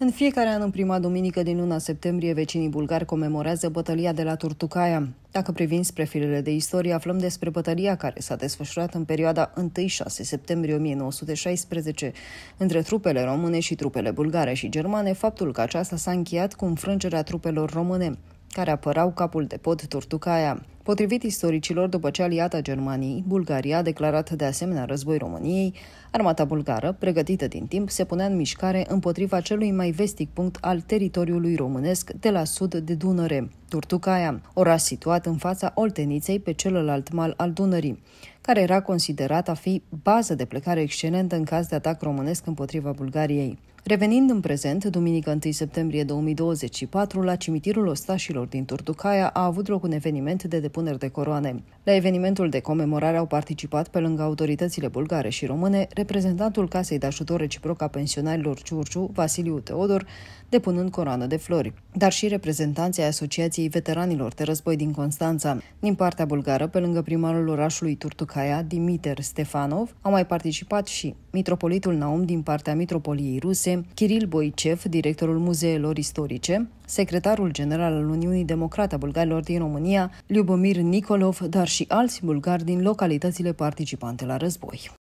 În fiecare an, în prima duminică din luna septembrie, vecinii bulgari comemorează bătălia de la Turtucaia. Dacă privim spre filele de istorie, aflăm despre bătălia care s-a desfășurat în perioada 1-6 septembrie 1916 între trupele române și trupele bulgare și germane, faptul că aceasta s-a încheiat cu înfrângerea trupelor române care apărau capul de pod Turtucaia. Potrivit istoricilor, după ce aliata Germaniei, Bulgaria a declarat de asemenea război României, armata bulgară, pregătită din timp, se punea în mișcare împotriva celui mai vestic punct al teritoriului românesc de la sud de Dunăre, Turtucaia, oraș situat în fața Olteniței pe celălalt mal al Dunării care era considerat a fi bază de plecare excelentă în caz de atac românesc împotriva Bulgariei. Revenind în prezent, duminică 1 septembrie 2024, la cimitirul ostașilor din Turducaia a avut loc un eveniment de depuneri de coroane. La evenimentul de comemorare au participat, pe lângă autoritățile bulgare și române, reprezentantul Casei de Ajutor Reciproc a Pensionarilor Ciurciu, Vasiliu Teodor, depunând coroană de flori, dar și reprezentanții Asociației Veteranilor de Război din Constanța. Din partea bulgară, pe lângă primarul orașului Turducaia, Bahaia, Dimiter Stefanov, au mai participat și mitropolitul Naum din partea Mitropoliei Ruse, Kiril Boicev, directorul muzeelor istorice, secretarul general al Uniunii Democrate a Bulgarilor din România, Liubomir Nicolov, dar și alți bulgari din localitățile participante la război.